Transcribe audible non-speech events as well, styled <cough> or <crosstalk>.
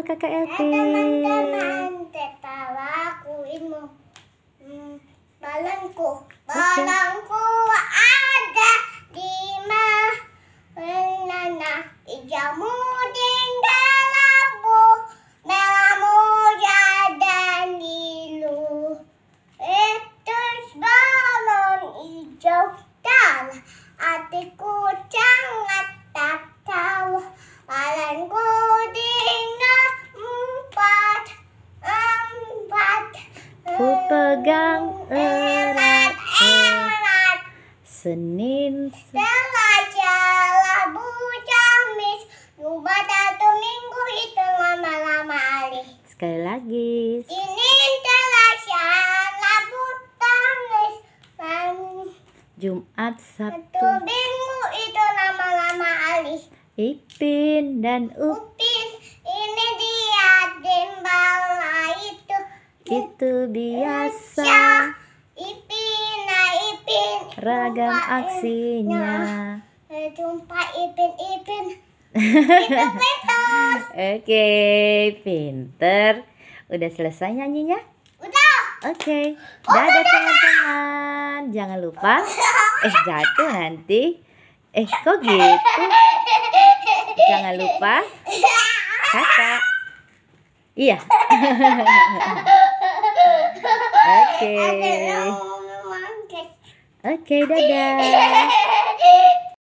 oleh kakak Elvi. Teman-teman, tertawa aku ilmu hmm, balangku. Balangku okay. ada di mana? Nana, ijamu pegang erat, erat. Senin jalan bujamis Lupa satu minggu itu lama-lama alih Sekali lagi Senin telah jalan bujamis Jumat Sabtu Satu minggu itu lama-lama alih Ipin dan Upin itu biasa Ipin nah, Ipin ragam aksinya eh, Jumpa Ipin Ipin <laughs> Oke, okay, pinter. Udah selesai nyanyinya? Udah. Oke. Okay. Dadah teman-teman. Jangan lupa. Eh jatuh nanti. Eh kok gitu? Jangan lupa. Kakak. <laughs> Iya. <laughs> Okay. Okay, dadah. <laughs>